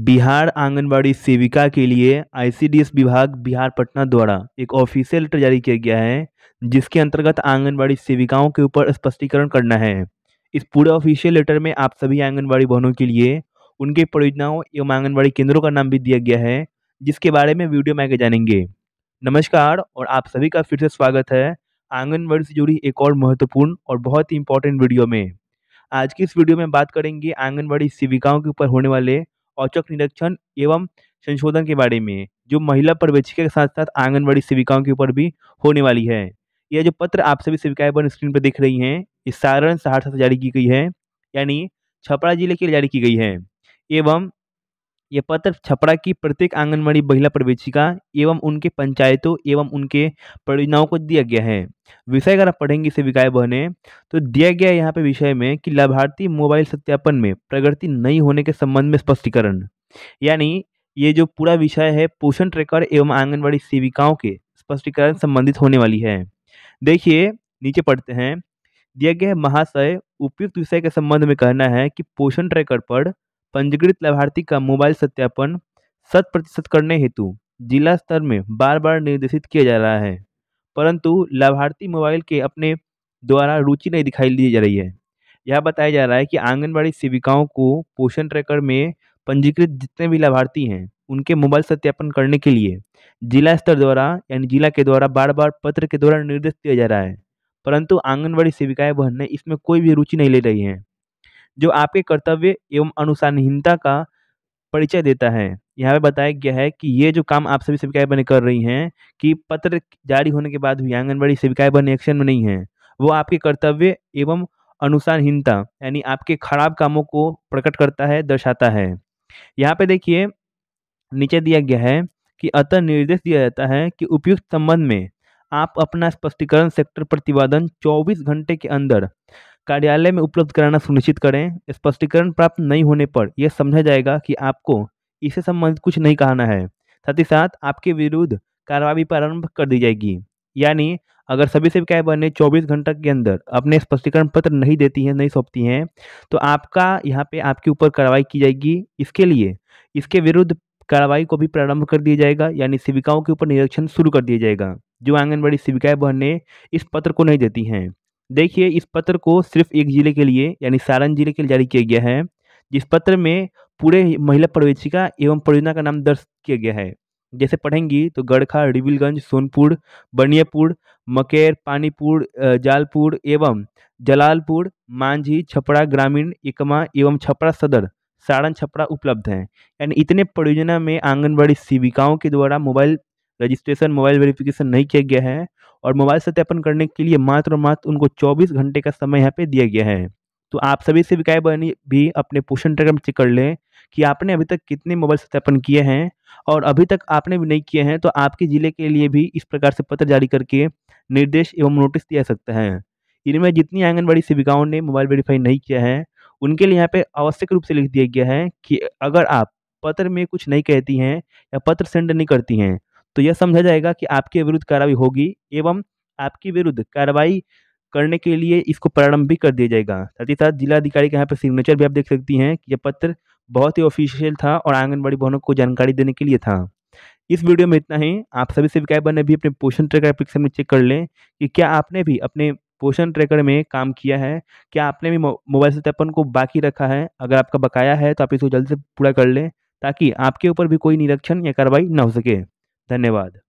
बिहार आंगनबाड़ी सेविका के लिए आईसीडीएस विभाग बिहार पटना द्वारा एक ऑफिशियल लेटर जारी किया गया है जिसके अंतर्गत आंगनबाड़ी सेविकाओं के ऊपर स्पष्टीकरण करना है इस पूरे ऑफिशियल लेटर में आप सभी आंगनबाड़ी भवनों के लिए उनके परियोजनाओं एवं आंगनबाड़ी केंद्रों का नाम भी दिया गया है जिसके बारे में वीडियो में आगे जानेंगे नमस्कार और आप सभी का फिर से स्वागत है आंगनबाड़ी से जुड़ी एक और महत्वपूर्ण और बहुत ही इंपॉर्टेंट वीडियो में आज की इस वीडियो में बात करेंगे आंगनबाड़ी सेविकाओं के ऊपर होने वाले औचक निरीक्षण एवं संशोधन के बारे में जो महिला पर्यवेक्षक के साथ साथ आंगनबाड़ी सेविकाओं के ऊपर भी होने वाली है यह जो पत्र आप सभी सेविकाएं बन स्क्रीन पर देख रही हैं ये सारण सहरसा से जारी की गई है यानी छपरा जिले के लिए जारी की गई है एवं ये पत्र छपरा की प्रत्येक आंगनबाड़ी महिला प्रवेशिका एवं उनके पंचायतों एवं उनके परियोजनाओं को दिया गया है विषय अगर आप पढ़ेंगे इसे विकाय बहने तो दिया गया यहाँ पे विषय में कि लाभार्थी मोबाइल सत्यापन में प्रगति नहीं होने के संबंध में स्पष्टीकरण यानी ये जो पूरा विषय है पोषण ट्रेकर एवं आंगनबाड़ी सेविकाओं के स्पष्टीकरण संबंधित होने वाली है देखिए नीचे पढ़ते हैं दिया गया महाशय उपयुक्त विषय के संबंध में कहना है कि पोषण ट्रैकर पर पंजीकृत लाभार्थी का मोबाइल सत्यापन शत प्रतिशत करने हेतु जिला स्तर में बार बार निर्देशित किया जा रहा है परंतु लाभार्थी मोबाइल के अपने द्वारा रुचि नहीं दिखाई दी जा रही है यह बताया जा रहा है कि आंगनबाड़ी सेविकाओं को पोषण ट्रैकर में पंजीकृत जितने भी लाभार्थी हैं उनके मोबाइल सत्यापन करने के लिए जिला स्तर द्वारा यानी जिला के द्वारा बार बार पत्र के द्वारा निर्देश दिया जा रहा है परंतु आंगनबाड़ी सेविकाएं बहनें इसमें कोई भी रुचि नहीं ले रही हैं जो आपके कर्तव्य एवं अनुशासनहीनता का परिचय देता है यहाँ पे बताया गया है कि ये जो काम आप सभी सेविकाएं बने कर रही हैं कि पत्र जारी होने के बाद भी आंगनबाड़ी सेविकाएं बने एक्शन में नहीं है वो आपके कर्तव्य एवं अनुसारहीनता यानी आपके खराब कामों को प्रकट करता है दर्शाता है यहाँ पे देखिए नीचे दिया गया है कि अतः निर्देश दिया जाता है कि उपयुक्त संबंध में आप अपना स्पष्टीकरण सेक्टर प्रतिवादन 24 घंटे के अंदर कार्यालय में उपलब्ध कराना सुनिश्चित करें स्पष्टीकरण प्राप्त नहीं होने पर यह समझा जाएगा कि आपको इससे संबंधित कुछ नहीं कहना है साथ ही साथ आपके विरुद्ध कार्रवाई प्रारंभ कर दी जाएगी यानी अगर सभी सेविकाएँ बने 24 घंटे के अंदर अपने स्पष्टीकरण पत्र नहीं देती हैं नहीं सौंपती हैं तो आपका यहाँ पे आपके ऊपर कार्रवाई की जाएगी इसके लिए इसके विरुद्ध कार्रवाई को भी प्रारंभ कर दिया जाएगा यानी सेविकाओं के ऊपर निरीक्षण शुरू कर दिया जाएगा जो आंगनबाड़ी सेविकाएँ बहने इस पत्र को नहीं देती हैं देखिए इस पत्र को सिर्फ एक जिले के लिए यानी सारण जिले के लिए जारी किया गया है जिस पत्र में पूरे महिला प्रवेशिका एवं परियोजना का नाम दर्ज किया गया है जैसे पढ़ेंगी तो गढ़खा रिविलगंज सोनपुर बनियापुर मकेर पानीपुर जालपुर एवं जलालपुर मांझी छपरा ग्रामीण इकमा एवं छपरा सदर सारण छपरा उपलब्ध हैं यानी इतने परियोजना में आंगनबाड़ी सेविकाओं के द्वारा मोबाइल रजिस्ट्रेशन मोबाइल वेरिफिकेशन नहीं किया गया है और मोबाइल सत्यापन करने के लिए मात्र मात्र उनको 24 घंटे का समय यहाँ पे दिया गया है तो आप सभी से विकाय बहनी भी अपने पोषण ट्रैकर में चेक कर लें कि आपने अभी तक कितने मोबाइल सत्यापन किए हैं और अभी तक आपने भी नहीं किए हैं तो आपके ज़िले के लिए भी इस प्रकार से पत्र जारी करके निर्देश एवं नोटिस दिया सकता है इनमें जितनी आंगनबाड़ी सेविकाओं ने मोबाइल वेरीफाई नहीं किया है उनके लिए यहाँ पे आवश्यक रूप से लिख दिया गया है कि अगर आप पत्र में कुछ नहीं कहती हैं या पत्र सेंड नहीं करती हैं तो यह समझा जाएगा कि आपके विरुद्ध कार्रवाई होगी एवं आपके विरुद्ध कार्रवाई करने के लिए इसको प्रारंभ भी कर दिया जाएगा साथ ही साथ जिलाधिकारी के यहाँ पर सिग्नेचर भी आप देख सकती हैं कि यह पत्र बहुत ही ऑफिशियल था और आंगनबाड़ी भवनों को जानकारी देने के लिए था इस वीडियो में इतना ही आप सभी से विकाय बनने भी अपने पोषण ट्रैकर एप्लीकेशन में चेक कर लें कि क्या आपने भी अपने पोषण ट्रैकर में काम किया है क्या आपने भी मोबाइल सत्यापन को बाकी रखा है अगर आपका बकाया है तो आप इसको जल्द से पूरा कर लें ताकि आपके ऊपर भी कोई निरीक्षण या कार्रवाई ना हो सके धन्यवाद